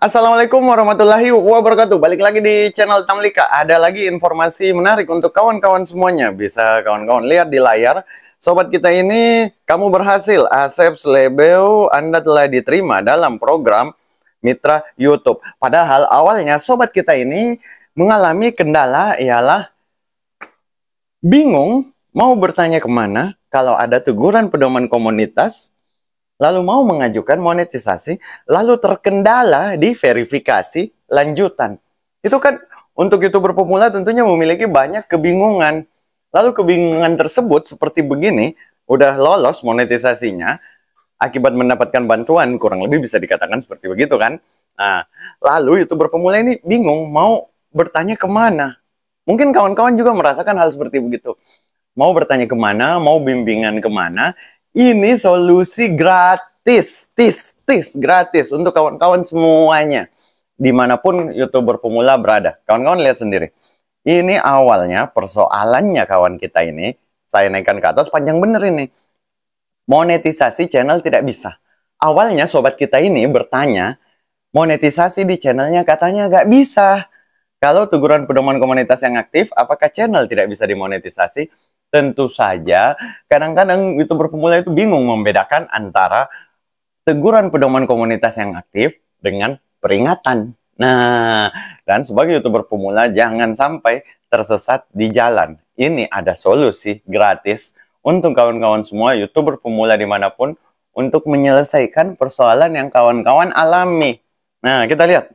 Assalamualaikum warahmatullahi wabarakatuh Balik lagi di channel Tamlika Ada lagi informasi menarik untuk kawan-kawan semuanya Bisa kawan-kawan lihat di layar Sobat kita ini, kamu berhasil Asep Slebeo, Anda telah diterima dalam program Mitra Youtube Padahal awalnya sobat kita ini mengalami kendala ialah Bingung mau bertanya kemana kalau ada teguran pedoman komunitas lalu mau mengajukan monetisasi, lalu terkendala di verifikasi lanjutan. Itu kan untuk YouTuber pemula tentunya memiliki banyak kebingungan. Lalu kebingungan tersebut seperti begini, udah lolos monetisasinya, akibat mendapatkan bantuan, kurang lebih bisa dikatakan seperti begitu kan. Nah, lalu YouTuber pemula ini bingung mau bertanya kemana. Mungkin kawan-kawan juga merasakan hal seperti begitu. Mau bertanya kemana, mau bimbingan kemana, ini solusi gratis, tis, tis, gratis untuk kawan-kawan semuanya. Dimanapun youtuber pemula berada. Kawan-kawan lihat sendiri. Ini awalnya persoalannya kawan kita ini, saya naikkan ke atas panjang bener ini. Monetisasi channel tidak bisa. Awalnya sobat kita ini bertanya, monetisasi di channelnya katanya nggak bisa. Kalau teguran pedoman komunitas yang aktif, apakah channel tidak bisa dimonetisasi? Tentu saja, kadang-kadang YouTuber pemula itu bingung membedakan antara teguran pedoman komunitas yang aktif dengan peringatan. Nah, dan sebagai YouTuber pemula jangan sampai tersesat di jalan. Ini ada solusi gratis untuk kawan-kawan semua YouTuber pemula dimanapun untuk menyelesaikan persoalan yang kawan-kawan alami. Nah, kita lihat.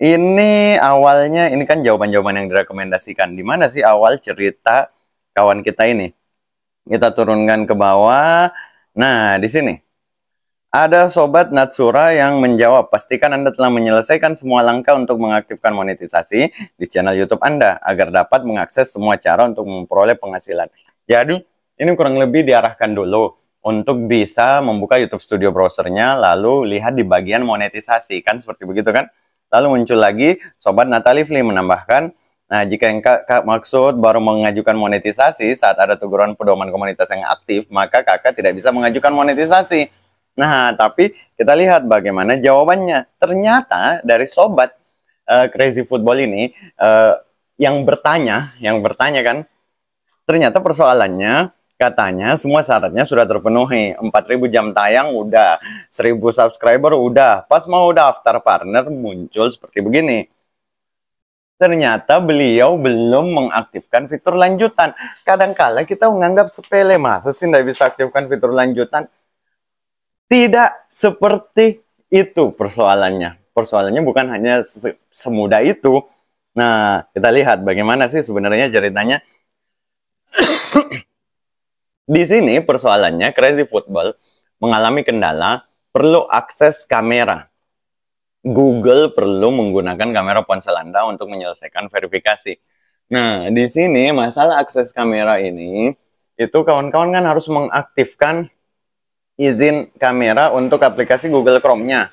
Ini awalnya, ini kan jawaban-jawaban yang direkomendasikan. Di mana sih awal cerita kawan kita ini. Kita turunkan ke bawah. Nah, di sini. Ada sobat Natsura yang menjawab, pastikan Anda telah menyelesaikan semua langkah untuk mengaktifkan monetisasi di channel YouTube Anda agar dapat mengakses semua cara untuk memperoleh penghasilan. Jadi, ini kurang lebih diarahkan dulu untuk bisa membuka YouTube Studio browsernya lalu lihat di bagian monetisasi kan seperti begitu kan. Lalu muncul lagi sobat Natalifli menambahkan Nah, jika yang kakak maksud baru mengajukan monetisasi saat ada teguran pedoman komunitas yang aktif, maka kakak tidak bisa mengajukan monetisasi. Nah, tapi kita lihat bagaimana jawabannya. Ternyata dari sobat uh, Crazy Football ini uh, yang bertanya, yang bertanya kan, ternyata persoalannya katanya semua syaratnya sudah terpenuhi. 4000 jam tayang udah, 1000 subscriber udah. Pas mau daftar partner muncul seperti begini ternyata beliau belum mengaktifkan fitur lanjutan. Kadangkala -kadang kita menganggap sepele, masa sih tidak bisa aktifkan fitur lanjutan? Tidak seperti itu persoalannya. Persoalannya bukan hanya semudah itu. Nah, kita lihat bagaimana sih sebenarnya ceritanya. Di sini persoalannya Crazy Football mengalami kendala perlu akses kamera. Google perlu menggunakan kamera ponsel Anda untuk menyelesaikan verifikasi. Nah, di sini masalah akses kamera ini, itu kawan-kawan kan harus mengaktifkan izin kamera untuk aplikasi Google Chrome-nya.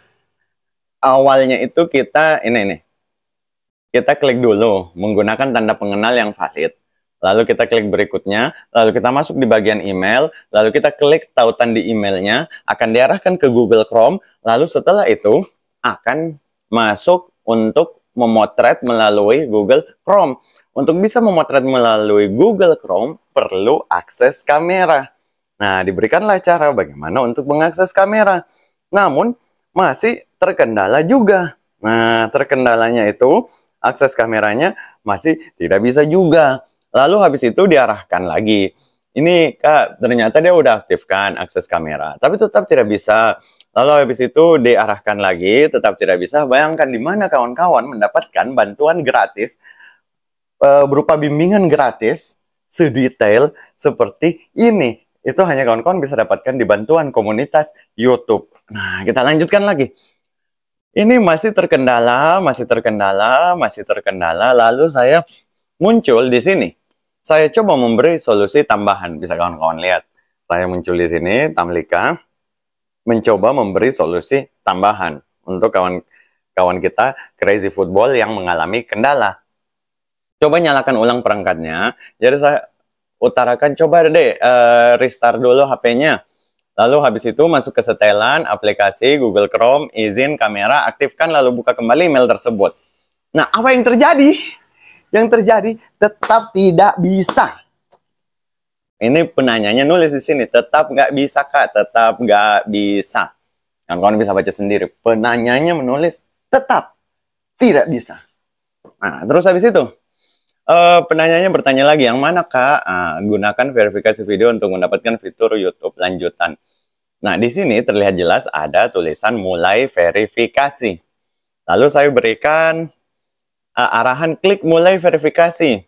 Awalnya itu kita, ini nih, kita klik dulu menggunakan tanda pengenal yang valid. Lalu kita klik berikutnya, lalu kita masuk di bagian email, lalu kita klik tautan di emailnya, akan diarahkan ke Google Chrome, lalu setelah itu akan masuk untuk memotret melalui Google Chrome. Untuk bisa memotret melalui Google Chrome, perlu akses kamera. Nah, diberikanlah cara bagaimana untuk mengakses kamera. Namun, masih terkendala juga. Nah, terkendalanya itu akses kameranya masih tidak bisa juga. Lalu habis itu diarahkan lagi. Ini Kak, ternyata dia udah aktifkan akses kamera, tapi tetap tidak bisa. Lalu habis itu diarahkan lagi, tetap tidak bisa. Bayangkan di mana kawan-kawan mendapatkan bantuan gratis eh, berupa bimbingan gratis sedetail seperti ini. Itu hanya kawan-kawan bisa dapatkan di bantuan komunitas YouTube. Nah, kita lanjutkan lagi. Ini masih terkendala, masih terkendala, masih terkendala. Lalu saya muncul di sini saya coba memberi solusi tambahan. Bisa kawan-kawan lihat. Saya muncul di sini, Tamlika mencoba memberi solusi tambahan untuk kawan-kawan kita Crazy Football yang mengalami kendala. Coba nyalakan ulang perangkatnya. Jadi saya utarakan coba deh eh, restart dulu HP-nya. Lalu habis itu masuk ke setelan aplikasi Google Chrome, izin kamera, aktifkan lalu buka kembali email tersebut. Nah, apa yang terjadi? Yang terjadi tetap tidak bisa ini penanyanya nulis di sini tetap nggak bisa kak tetap nggak bisa kawan-kawan nah, bisa baca sendiri penanyanya menulis tetap tidak bisa nah terus habis itu uh, penanyanya bertanya lagi yang mana kak uh, gunakan verifikasi video untuk mendapatkan fitur YouTube lanjutan nah di sini terlihat jelas ada tulisan mulai verifikasi lalu saya berikan uh, arahan klik mulai verifikasi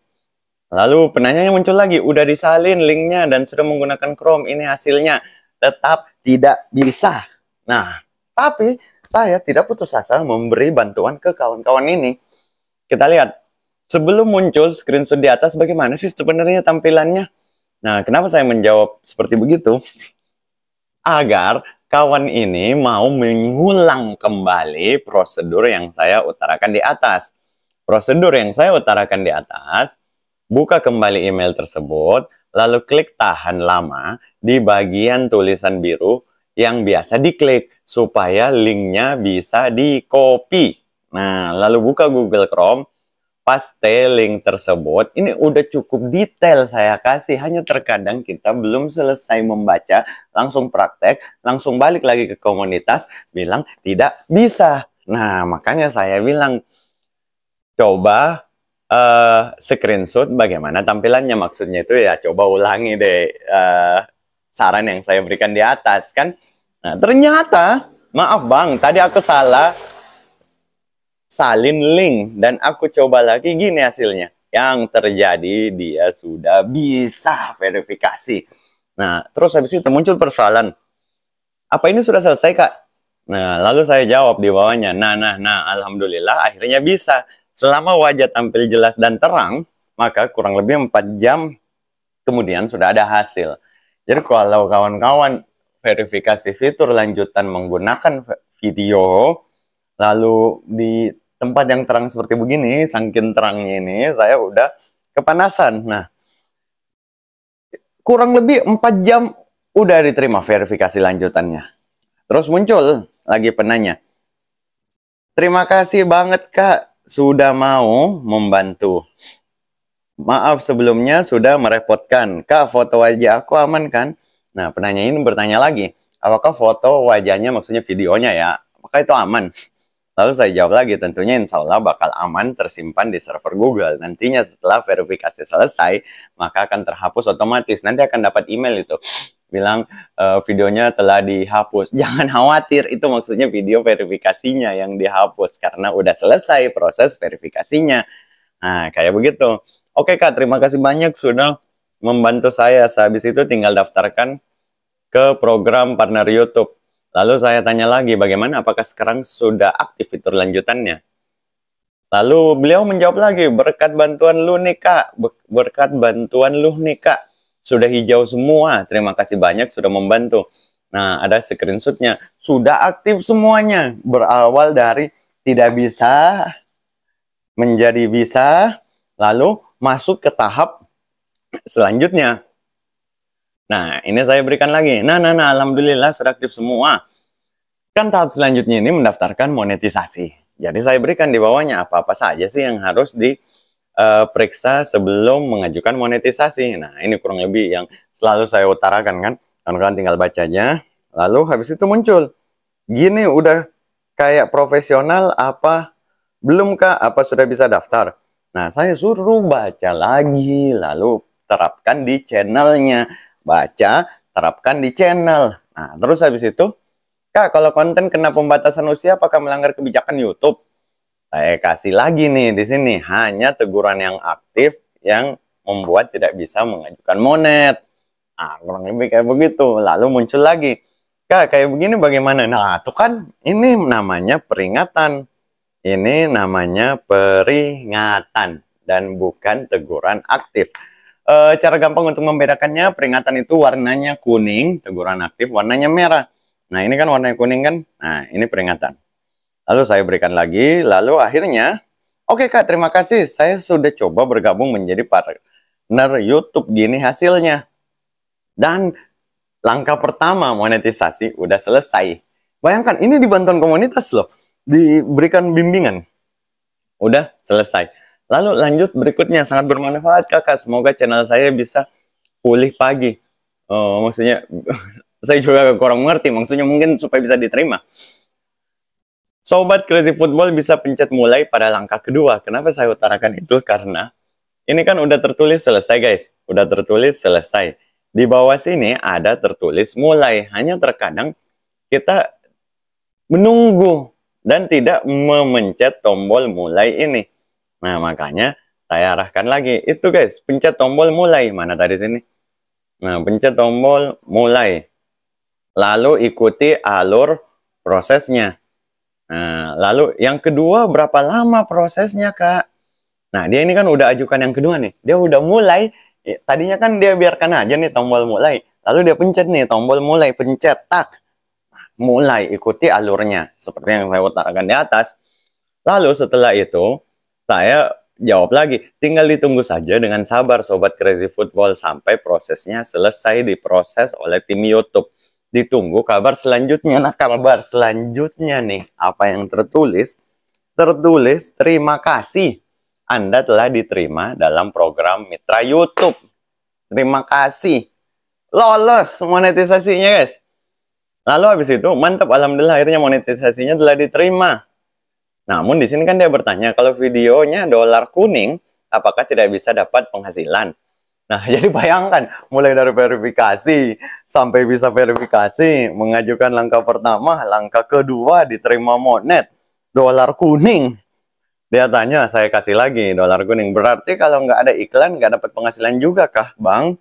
Lalu penanya yang muncul lagi, udah disalin linknya dan sudah menggunakan Chrome, ini hasilnya tetap tidak bisa. Nah, tapi saya tidak putus asa memberi bantuan ke kawan-kawan ini. Kita lihat, sebelum muncul screenshot di atas, bagaimana sih sebenarnya tampilannya? Nah, kenapa saya menjawab seperti begitu? Agar kawan ini mau mengulang kembali prosedur yang saya utarakan di atas. Prosedur yang saya utarakan di atas Buka kembali email tersebut, lalu klik tahan lama di bagian tulisan biru yang biasa diklik supaya linknya bisa di copy. Nah, lalu buka Google Chrome, paste link tersebut. Ini udah cukup detail saya kasih, hanya terkadang kita belum selesai membaca, langsung praktek, langsung balik lagi ke komunitas, bilang tidak bisa. Nah, makanya saya bilang, coba uh, screenshot bagaimana tampilannya maksudnya itu ya coba ulangi deh uh, saran yang saya berikan di atas kan nah ternyata maaf bang tadi aku salah salin link dan aku coba lagi gini hasilnya yang terjadi dia sudah bisa verifikasi nah terus habis itu muncul persoalan apa ini sudah selesai kak Nah, lalu saya jawab di bawahnya, nah, nah, nah, alhamdulillah akhirnya bisa. Selama wajah tampil jelas dan terang, maka kurang lebih 4 jam kemudian sudah ada hasil. Jadi kalau kawan-kawan verifikasi fitur lanjutan menggunakan video, lalu di tempat yang terang seperti begini, sangkin terangnya ini, saya udah kepanasan. Nah, kurang lebih 4 jam udah diterima verifikasi lanjutannya. Terus muncul lagi penanya. Terima kasih banget kak, sudah mau membantu. Maaf sebelumnya sudah merepotkan. Kak, foto wajah aku aman kan? Nah, penanya ini bertanya lagi, apakah foto wajahnya maksudnya videonya ya, maka itu aman? Lalu saya jawab lagi, tentunya insya Allah bakal aman tersimpan di server Google. Nantinya setelah verifikasi selesai, maka akan terhapus otomatis. Nanti akan dapat email itu bilang e, videonya telah dihapus. Jangan khawatir, itu maksudnya video verifikasinya yang dihapus karena udah selesai proses verifikasinya. Nah, kayak begitu. Oke Kak, terima kasih banyak sudah membantu saya. Sehabis itu tinggal daftarkan ke program partner YouTube. Lalu saya tanya lagi, bagaimana apakah sekarang sudah aktif fitur lanjutannya? Lalu beliau menjawab lagi, berkat bantuan lu nih kak, berkat bantuan lu nih kak, sudah hijau semua. Terima kasih banyak sudah membantu. Nah, ada screenshotnya. Sudah aktif semuanya. Berawal dari tidak bisa menjadi bisa, lalu masuk ke tahap selanjutnya. Nah, ini saya berikan lagi. Nah, nah, nah, alhamdulillah sudah aktif semua. Kan tahap selanjutnya ini mendaftarkan monetisasi. Jadi saya berikan di bawahnya apa-apa saja sih yang harus di uh, periksa sebelum mengajukan monetisasi. Nah, ini kurang lebih yang selalu saya utarakan kan. Kawan-kawan tinggal bacanya, lalu habis itu muncul. Gini udah kayak profesional apa belum kah? Apa sudah bisa daftar? Nah, saya suruh baca lagi, lalu terapkan di channelnya. Baca, terapkan di channel. Nah, terus habis itu, Kak, kalau konten kena pembatasan usia, apakah melanggar kebijakan YouTube? Saya kasih lagi nih di sini hanya teguran yang aktif yang membuat tidak bisa mengajukan monet. Nah, kurang lebih kayak begitu. Lalu muncul lagi, Kak, kayak begini bagaimana? Nah, tuh kan ini namanya peringatan. Ini namanya peringatan dan bukan teguran aktif. E, cara gampang untuk membedakannya, peringatan itu warnanya kuning, teguran aktif warnanya merah. Nah, ini kan warnanya kuning kan? Nah, ini peringatan. Lalu saya berikan lagi, lalu akhirnya, oke okay, Kak, terima kasih. Saya sudah coba bergabung menjadi partner YouTube gini hasilnya. Dan langkah pertama monetisasi udah selesai. Bayangkan, ini di bantuan komunitas loh. Diberikan bimbingan. Udah selesai. Lalu lanjut berikutnya, sangat bermanfaat kakak. Semoga channel saya bisa pulih pagi. Oh, maksudnya saya juga kurang mengerti maksudnya mungkin supaya bisa diterima Sobat Crazy Football bisa pencet mulai pada langkah kedua. Kenapa saya utarakan itu? Karena ini kan udah tertulis selesai guys. Udah tertulis selesai. Di bawah sini ada tertulis mulai. Hanya terkadang kita menunggu dan tidak memencet tombol mulai ini. Nah makanya saya arahkan lagi. Itu guys, pencet tombol mulai. Mana tadi sini? Nah pencet tombol mulai. Lalu ikuti alur prosesnya. Nah, lalu yang kedua berapa lama prosesnya kak? Nah dia ini kan udah ajukan yang kedua nih, dia udah mulai. Ya, tadinya kan dia biarkan aja nih tombol mulai, lalu dia pencet nih tombol mulai, pencet tak, nah, mulai ikuti alurnya seperti yang saya utarakan di atas. Lalu setelah itu saya jawab lagi, tinggal ditunggu saja dengan sabar sobat Crazy Football sampai prosesnya selesai diproses oleh tim YouTube ditunggu kabar selanjutnya. Nah, kabar selanjutnya nih, apa yang tertulis? Tertulis, terima kasih. Anda telah diterima dalam program mitra YouTube. Terima kasih. Lolos monetisasinya, guys. Lalu habis itu, mantap, alhamdulillah akhirnya monetisasinya telah diterima. Namun di sini kan dia bertanya, kalau videonya dolar kuning, apakah tidak bisa dapat penghasilan? Nah, jadi bayangkan mulai dari verifikasi sampai bisa verifikasi, mengajukan langkah pertama, langkah kedua diterima monet, dolar kuning. Dia tanya, saya kasih lagi dolar kuning. Berarti kalau nggak ada iklan, nggak dapat penghasilan juga kah, Bang?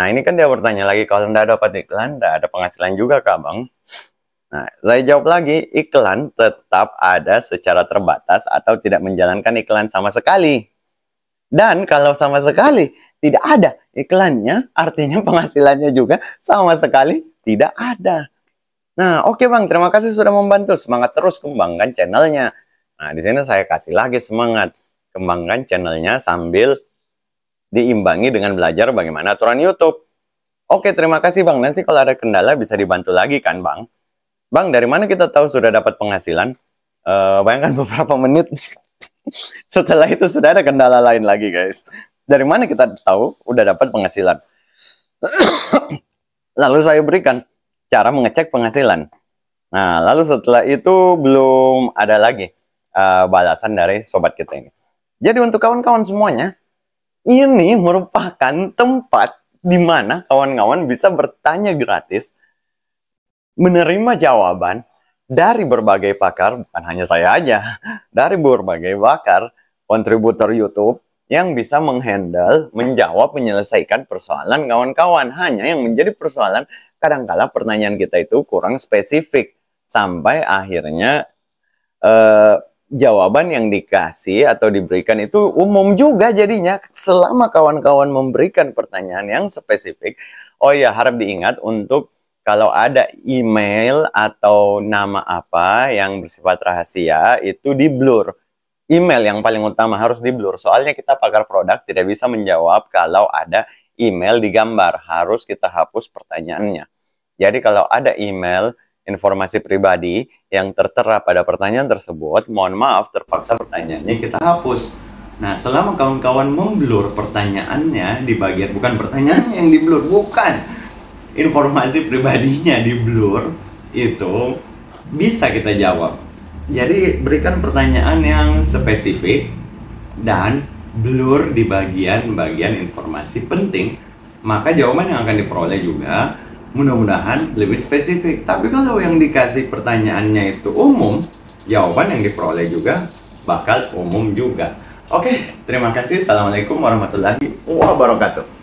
Nah, ini kan dia bertanya lagi, kalau nggak dapat iklan, nggak ada penghasilan juga kah, Bang? Nah, saya jawab lagi, iklan tetap ada secara terbatas atau tidak menjalankan iklan sama sekali. Dan kalau sama sekali, tidak ada iklannya, artinya penghasilannya juga sama sekali tidak ada. Nah, oke okay Bang, terima kasih sudah membantu. Semangat terus kembangkan channelnya. Nah, di sini saya kasih lagi semangat. Kembangkan channelnya sambil diimbangi dengan belajar bagaimana aturan YouTube. Oke, terima kasih Bang. Nanti kalau ada kendala bisa dibantu lagi kan Bang? Bang, dari mana kita tahu sudah dapat penghasilan? Uh, bayangkan beberapa menit setelah itu sudah ada kendala lain lagi guys. Dari mana kita tahu udah dapat penghasilan? lalu saya berikan cara mengecek penghasilan. Nah, lalu setelah itu belum ada lagi uh, balasan dari sobat kita ini. Jadi untuk kawan-kawan semuanya, ini merupakan tempat di mana kawan-kawan bisa bertanya gratis, menerima jawaban dari berbagai pakar, bukan hanya saya aja, dari berbagai pakar, kontributor YouTube, yang bisa menghandle, menjawab, menyelesaikan persoalan kawan-kawan. Hanya yang menjadi persoalan kadangkala pertanyaan kita itu kurang spesifik sampai akhirnya eh, jawaban yang dikasih atau diberikan itu umum juga jadinya selama kawan-kawan memberikan pertanyaan yang spesifik. Oh ya harap diingat untuk kalau ada email atau nama apa yang bersifat rahasia itu di blur email yang paling utama harus di blur. Soalnya kita pakar produk tidak bisa menjawab kalau ada email di gambar. Harus kita hapus pertanyaannya. Jadi kalau ada email informasi pribadi yang tertera pada pertanyaan tersebut, mohon maaf terpaksa pertanyaannya kita hapus. Nah, selama kawan-kawan memblur pertanyaannya di bagian bukan pertanyaan yang di blur, bukan informasi pribadinya di blur itu bisa kita jawab jadi berikan pertanyaan yang spesifik dan blur di bagian-bagian informasi penting, maka jawaban yang akan diperoleh juga mudah-mudahan lebih spesifik. Tapi kalau yang dikasih pertanyaannya itu umum, jawaban yang diperoleh juga bakal umum juga. Oke, terima kasih. Assalamualaikum warahmatullahi wabarakatuh.